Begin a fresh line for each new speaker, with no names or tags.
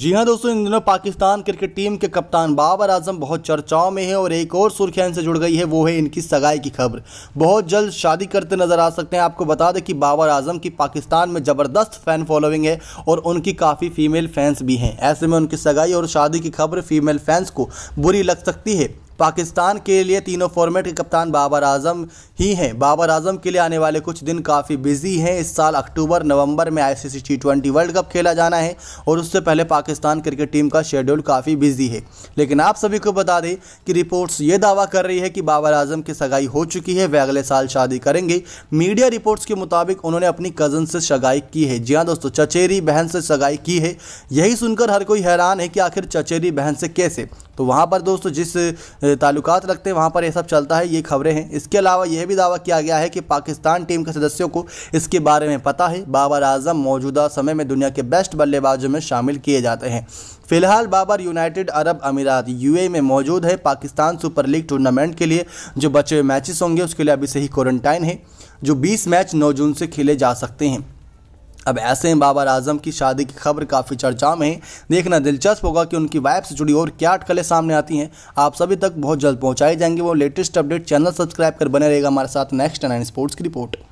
जी हाँ दोस्तों इन दिनों पाकिस्तान क्रिकेट टीम के कप्तान बाबर आजम बहुत चर्चाओं में है और एक और सुर्खियां से जुड़ गई है वो है इनकी सगाई की खबर बहुत जल्द शादी करते नजर आ सकते हैं आपको बता दें कि बाबर आजम की पाकिस्तान में ज़बरदस्त फैन फॉलोइंग है और उनकी काफ़ी फीमेल फैंस भी हैं ऐसे में उनकी सगाई और शादी की खबर फीमेल फैंस को बुरी लग सकती है पाकिस्तान के लिए तीनों फॉर्मेट के कप्तान बाबर आजम ही हैं बाबर आजम के लिए आने वाले कुछ दिन काफ़ी बिजी हैं इस साल अक्टूबर नवंबर में ICC T twenty World Cup खेला जाना है और उससे पहले पाकिस्तान क्रिकेट टीम का शेड्यूल काफ़ी बिजी है लेकिन आप सभी को बता दें कि रिपोर्ट्स ये दावा कर रही है कि बाबर आजम की सगाई हो चुकी है वे अगले साल शादी करेंगे मीडिया रिपोर्ट्स के मुताबिक उन्होंने अपनी कज़न से सगाई की है जी हाँ दोस्तों चचेरी बहन से सगाई की है यही सुनकर हर कोई हैरान है कि आखिर चचेरी बहन से कैसे तो वहाँ पर दोस्तों जिस ताल्लुकात रखते हैं वहाँ पर यह सब चलता है ये खबरें हैं इसके अलावा यह भी दावा किया गया है कि पाकिस्तान टीम के सदस्यों को इसके बारे में पता है बाबर आजम मौजूदा समय में दुनिया के बेस्ट बल्लेबाजों में शामिल किए जाते हैं फिलहाल बाबर यूनाइटेड अरब अमीरात यूए में मौजूद है पाकिस्तान सुपर लीग टूर्नामेंट के लिए जो बचे हुए मैचेस होंगे उसके लिए अभी से ही क्वारंटाइन है जो 20 मैच 9 जून से खेले जा सकते हैं अब ऐसे में बाबर आजम की शादी की खबर काफ़ी चर्चा में है देखना दिलचस्प होगा कि उनकी वाइफ से जुड़ी और क्या अटकलें सामने आती हैं आप सभी तक बहुत जल्द पहुंचाई जाएंगे वो लेटेस्ट अपडेट चैनल सब्सक्राइब कर बने रहेगा हमारे साथ नेक्स्ट नाइन स्पोर्ट्स की रिपोर्ट